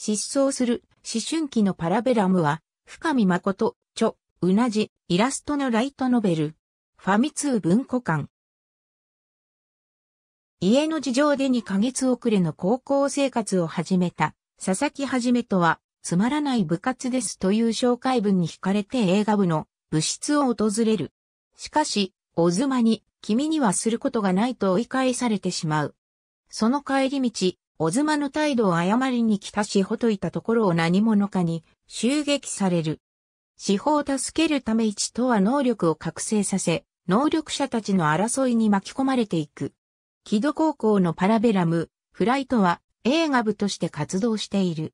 失踪する思春期のパラベラムは、深見誠、著、うなじ、イラストのライトノベル。ファミ通文庫館。家の事情で2ヶ月遅れの高校生活を始めた、佐々木はじめとは、つまらない部活ですという紹介文に惹かれて映画部の部室を訪れる。しかし、お妻に、君にはすることがないと追い返されてしまう。その帰り道、ズ妻の態度を誤りに来たしほといたところを何者かに襲撃される。司法を助けるため一とは能力を覚醒させ、能力者たちの争いに巻き込まれていく。木戸高校のパラベラム、フライトは映画部として活動している。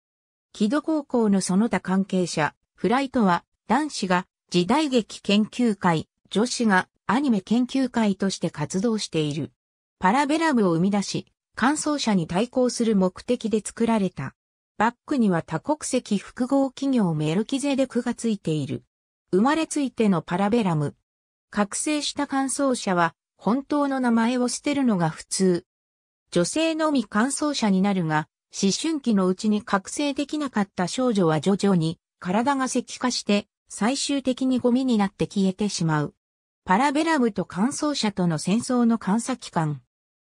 木戸高校のその他関係者、フライトは男子が時代劇研究会、女子がアニメ研究会として活動している。パラベラムを生み出し、乾燥車に対抗する目的で作られた。バックには多国籍複合企業メルキゼデクがついている。生まれついてのパラベラム。覚醒した乾燥車は本当の名前を捨てるのが普通。女性のみ乾燥者になるが、思春期のうちに覚醒できなかった少女は徐々に体が石化して最終的にゴミになって消えてしまう。パラベラムと乾燥者との戦争の監査期間。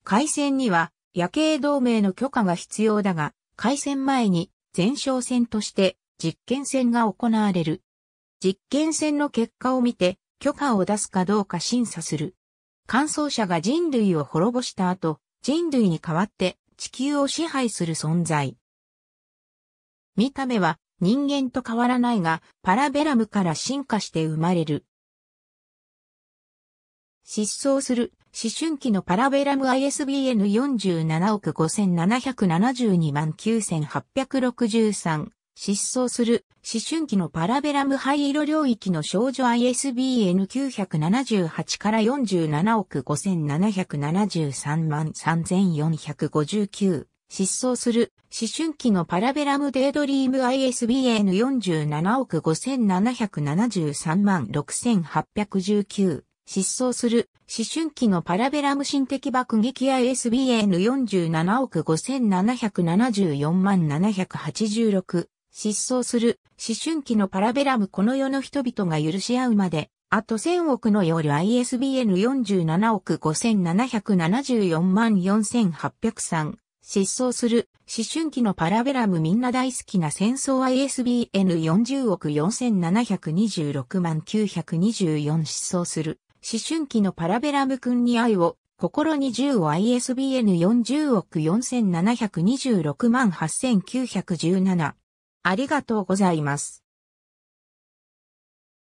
海戦には夜景同盟の許可が必要だが、開戦前に前哨戦として実験戦が行われる。実験戦の結果を見て許可を出すかどうか審査する。乾燥者が人類を滅ぼした後、人類に代わって地球を支配する存在。見た目は人間と変わらないが、パラベラムから進化して生まれる。失踪する思春期のパラベラム ISBN47 億5772万9863。失踪する思春期のパラベラム灰色領域の少女 ISBN978 から47億5773万3459失踪する思春期のパラベラムデイドリーム ISBN47 億5773万6819失踪する思春期のパラベラム心的爆撃 ISBN47 億5774万786。失踪する思春期のパラベラムこの世の人々が許し合うまで、あと1000億の夜 ISBN47 億5774万4803。失踪する思春期のパラベラムみんな大好きな戦争 ISBN40 億4726万924失踪する思春期のパラベラム君に愛を、心に10を ISBN40 億4726万8917。ありがとうございます。